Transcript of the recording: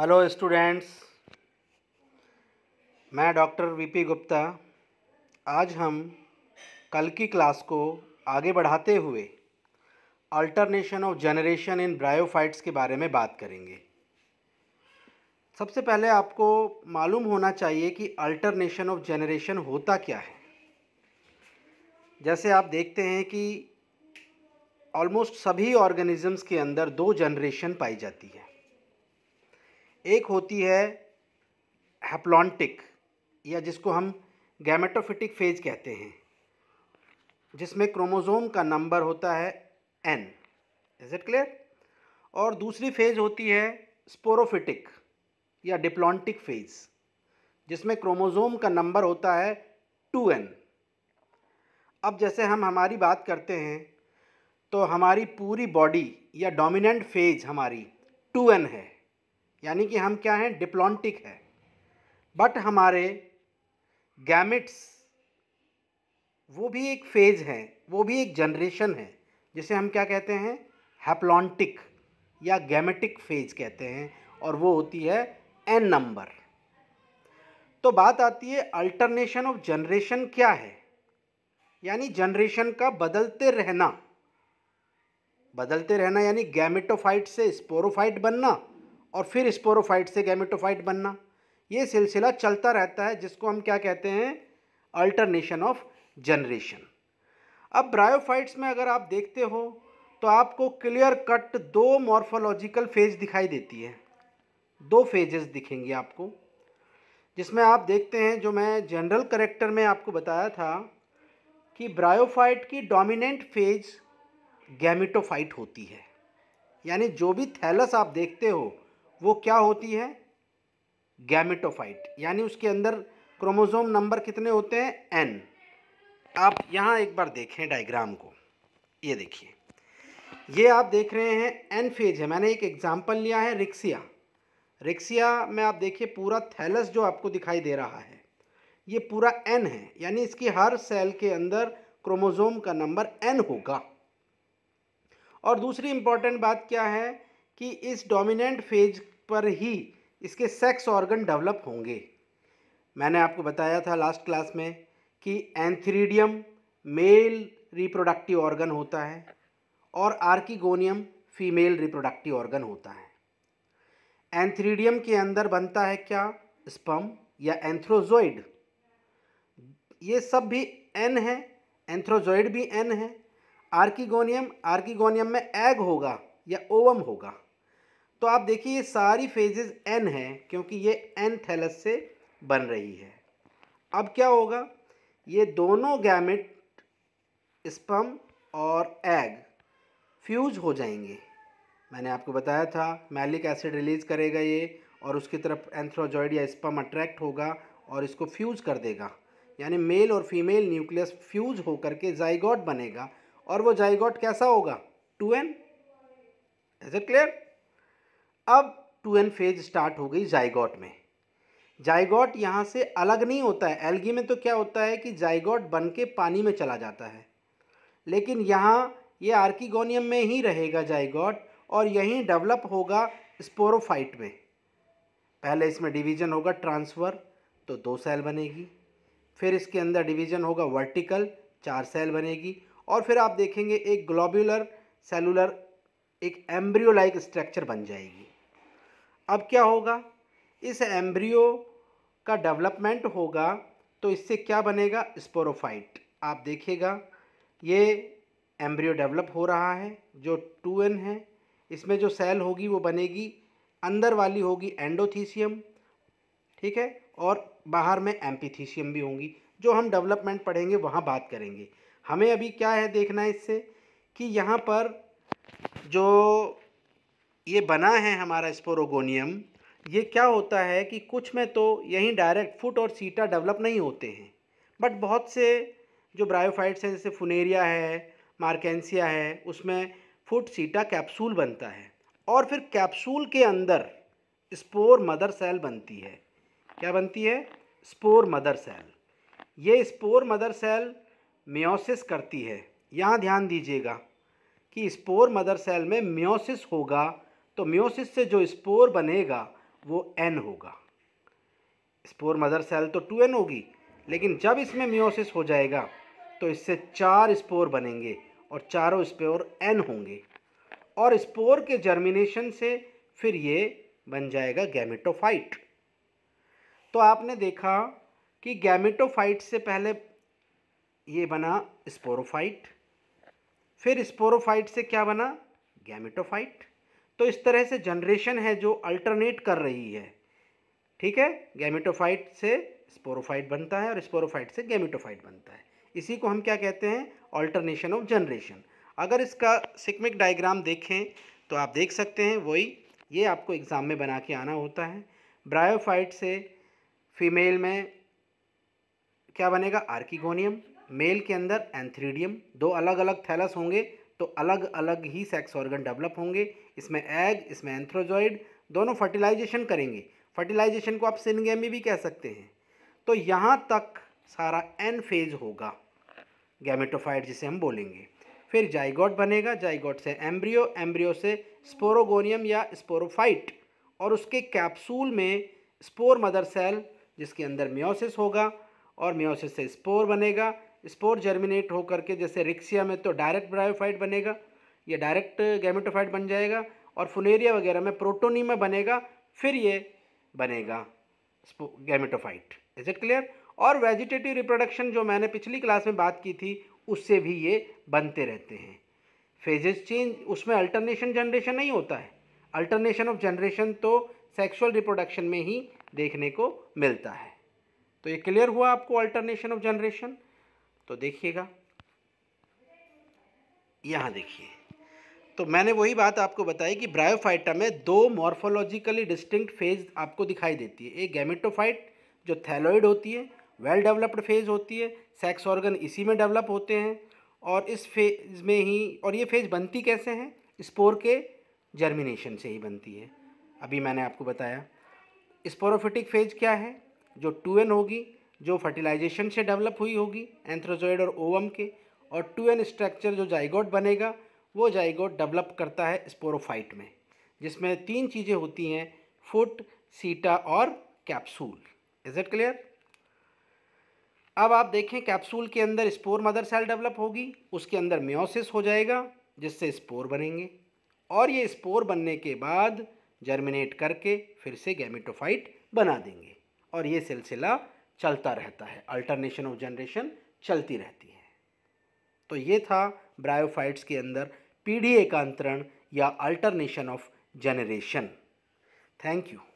hello students मैं doctor VP Gupta आज हम कल की क्लास को आगे बढ़ाते हुए alternation of generation in bryophytes के बारे में बात करेंगे सबसे पहले आपको मालूम होना चाहिए कि अल्टरनेशन ऑफ जनरेशन होता क्या है जैसे आप देखते हैं कि ऑलमोस्ट सभी ऑर्गेनिजम्स के अंदर दो जनरेशन पाई जाती है एक होती है हेप्लॉन्टिक या जिसको हम गैमेटोफिटिक फेज कहते हैं जिसमें क्रोमोज़ोम का नंबर होता है एन इज़ इट क्लियर और दूसरी फेज होती है स्पोरोफिटिक या डिप्लॉन्टिक फेज जिसमें क्रोमोज़ोम का नंबर होता है टू एन अब जैसे हम हमारी बात करते हैं तो हमारी पूरी बॉडी या डोमिनेंट फेज हमारी टू एन है यानी कि हम क्या हैं डिप्लॉन्टिक है बट हमारे गैमिट्स वो भी एक फेज है वो भी एक जनरेशन है जिसे हम क्या कहते हैं हैप्लॉन्टिक या गैमेटिक फेज कहते हैं और वो होती है एन नंबर तो बात आती है अल्टरनेशन ऑफ जनरेशन क्या है यानी जनरेशन का बदलते रहना बदलते रहना यानी गैमेटोफाइट से स्पोरोफाइट बनना और फिर स्पोरोफाइट से गैमेटोफाइट बनना ये सिलसिला चलता रहता है जिसको हम क्या कहते हैं अल्टरनेशन ऑफ जनरेशन अब ब्रायोफाइट्स में अगर आप देखते हो तो आपको क्लियर कट दो मॉर्फोलॉजिकल फेज दिखाई देती है दो फेजेस दिखेंगी आपको जिसमें आप देखते हैं जो मैं जनरल करेक्टर में आपको बताया था कि ब्रायोफाइट की डोमिनेंट फेज गैमिटोफाइट होती है यानी जो भी थैलस आप देखते हो वो क्या होती है गैमेटोफाइट यानी उसके अंदर क्रोमोसोम नंबर कितने होते हैं एन आप यहाँ एक बार देखें डायग्राम को ये देखिए ये आप देख रहे हैं एन फेज है मैंने एक एग्जाम्पल लिया है रिक्सिया रिक्सिया में आप देखिए पूरा थैलस जो आपको दिखाई दे रहा है ये पूरा एन है यानी इसकी हर सेल के अंदर क्रोमोजोम का नंबर एन होगा और दूसरी इम्पॉर्टेंट बात क्या है कि इस डोमिनेंट फेज पर ही इसके सेक्स ऑर्गन डेवलप होंगे मैंने आपको बताया था लास्ट क्लास में कि एंथ्रीडियम मेल रिप्रोडक्टिव ऑर्गन होता है और आर्किगोनियम फीमेल रिप्रोडक्टिव ऑर्गन होता है एंथ्रीडियम के अंदर बनता है क्या स्पम या एंथ्रोजोइड ये सब भी एन है एंथ्रोजोइड भी एन है आर्किगोनियम आर्किगोनियम में एग होगा या ओवम होगा तो आप देखिए ये सारी फेजेस एन है क्योंकि ये एन थैलस से बन रही है अब क्या होगा ये दोनों गैमेट स्पम और एग फ्यूज हो जाएंगे मैंने आपको बताया था मैलिक एसिड रिलीज़ करेगा ये और उसकी तरफ एंथ्रोजॉइड या स्पम अट्रैक्ट होगा और इसको फ्यूज कर देगा यानी मेल और फीमेल न्यूक्लियस फ्यूज होकर के जाइगॉट बनेगा और वो जाइगॉट कैसा होगा two N is it clear अब टू एन फेज स्टार्ट हो गई जाइगॉट में जाइगॉट यहाँ से अलग नहीं होता है एल्गी में तो क्या होता है कि जाइगॉट बन के पानी में चला जाता है लेकिन यहाँ ये यह आर्किगोनियम में ही रहेगा जाइगॉट और यहीं डेवलप होगा स्पोरोफाइट में पहले इसमें डिवीज़न होगा ट्रांसफ़र तो दो सेल बनेगी फिर इसके अंदर डिवीज़न होगा वर्टिकल चार सेल बनेगी और फिर आप देखेंगे एक ग्लोबुलर सेलुलर एक एम्ब्रियोलाइक स्ट्रक्चर बन जाएगी अब क्या होगा इस एम्ब्रियो का डेवलपमेंट होगा तो इससे क्या बनेगा स्पोरोफाइट आप देखिएगा ये एम्ब्रियो डेवलप हो रहा है जो टू एन है इसमें जो सेल होगी वो बनेगी अंदर वाली होगी एंडोथीसियम ठीक है और बाहर में एम्पीथीसियम भी होंगी जो हम डेवलपमेंट पढ़ेंगे वहाँ बात करेंगे हमें अभी क्या है देखना है इससे कि यहाँ पर जो ये बना है हमारा स्पोरोगोनियम ये क्या होता है कि कुछ में तो यहीं डायरेक्ट फुट और सीटा डेवलप नहीं होते हैं बट बहुत से जो ब्रायोफाइट्स हैं जैसे फुनेरिया है मार्केंसिया है उसमें फुट सीटा कैप्सूल बनता है और फिर कैप्सूल के अंदर स्पोर मदर सेल बनती है क्या बनती है स्पोर मदर सेल ये स्पोर मदर सेल म्योसिस करती है यहाँ ध्यान दीजिएगा कि स्पोर मदर सेल में म्योसिस होगा तो म्योसिस से जो स्पोर बनेगा वो एन होगा स्पोर मदर सेल तो टू एन होगी लेकिन जब इसमें म्योसिस हो जाएगा तो इससे चार स्पोर बनेंगे और चारों स्पोर एन होंगे और स्पोर के जर्मिनेशन से फिर ये बन जाएगा गैमेटोफाइट तो आपने देखा कि गैमेटोफाइट से पहले ये बना स्पोरोफाइट फिर स्पोरोफाइट से क्या बना गैमेटोफाइट तो इस तरह से जनरेशन है जो अल्टरनेट कर रही है ठीक है गैमेटोफाइट से स्पोरोफाइट बनता है और स्पोरोफाइट से गैमेटोफाइट बनता है इसी को हम क्या कहते हैं ऑल्टरनेशन ऑफ जनरेशन अगर इसका सिकमिक डायग्राम देखें तो आप देख सकते हैं वही ये आपको एग्ज़ाम में बना के आना होता है ब्रायोफाइट से फीमेल में क्या बनेगा आर्किगोनियम मेल के अंदर एंथ्रीडियम दो अलग अलग थैलस होंगे तो अलग अलग ही सेक्स ऑर्गन डेवलप होंगे इसमें एग इसमें एंथ्रोजॉइड दोनों फर्टिलाइजेशन करेंगे फर्टिलाइजेशन को आप सिनगेमी भी कह सकते हैं तो यहाँ तक सारा एन फेज होगा गैमेटोफाइड जिसे हम बोलेंगे फिर जाइगॉट बनेगा जाइगॉट से एम्ब्रियो एम्ब्रियो से स्पोरोगोनियम या स्पोरोफाइट और उसके कैप्सूल में स्पोर मदर सेल जिसके अंदर म्योसिस होगा और म्योसिस से स्पोर बनेगा स्पोर जर्मिनेट होकर के जैसे रिक्सिया में तो डायरेक्ट ब्रायोफाइट बनेगा ये डायरेक्ट गैमेटोफाइट बन जाएगा और फुलेरिया वगैरह में प्रोटोनीमा बनेगा फिर ये बनेगा गैमेटोफाइट इज इट क्लियर और वेजिटेटिव रिप्रोडक्शन जो मैंने पिछली क्लास में बात की थी उससे भी ये बनते रहते हैं फेजेस चेंज उसमें अल्टरनेशन जनरेशन नहीं होता है अल्टरनेशन ऑफ जनरेशन तो सेक्सुअल रिप्रोडक्शन में ही देखने को मिलता है तो ये क्लियर हुआ आपको अल्टरनेशन ऑफ जनरेशन तो देखिएगा यहाँ देखिए तो मैंने वही बात आपको बताई कि ब्रायोफाइटा में दो मॉर्फोलॉजिकली डिस्टिंक्ट फेज आपको दिखाई देती है एक गैमेटोफाइट जो थैलोइड होती है वेल डेवलप्ड फेज होती है सेक्स ऑर्गन इसी में डेवलप होते हैं और इस फेज में ही और ये फेज बनती कैसे हैं स्पोर के जर्मिनेशन से ही बनती है अभी मैंने आपको बताया स्पोरोफिटिक फेज क्या है जो टू एन होगी जो फर्टिलाइजेशन से डेवलप हुई होगी एंथ्रोजोइड और ओवम के और टू एन स्ट्रक्चर जो जाइगोट बनेगा वो जाइगोट डेवलप करता है स्पोरोफाइट में जिसमें तीन चीज़ें होती हैं फुट सीटा और कैप्सूल इज़ इट क्लियर अब आप देखें कैप्सूल के अंदर स्पोर मदर सेल डेवलप होगी उसके अंदर म्योसिस हो जाएगा जिससे स्पोर बनेंगे और ये स्पोर बनने के बाद जर्मिनेट करके फिर से गैमेटोफाइट बना देंगे और ये सिलसिला चलता रहता है अल्टरनेशन ऑफ जनरेशन चलती रहती है तो ये था ब्रायोफाइट्स के अंदर पीढ़ी एकांतरण या alternation of generation thank you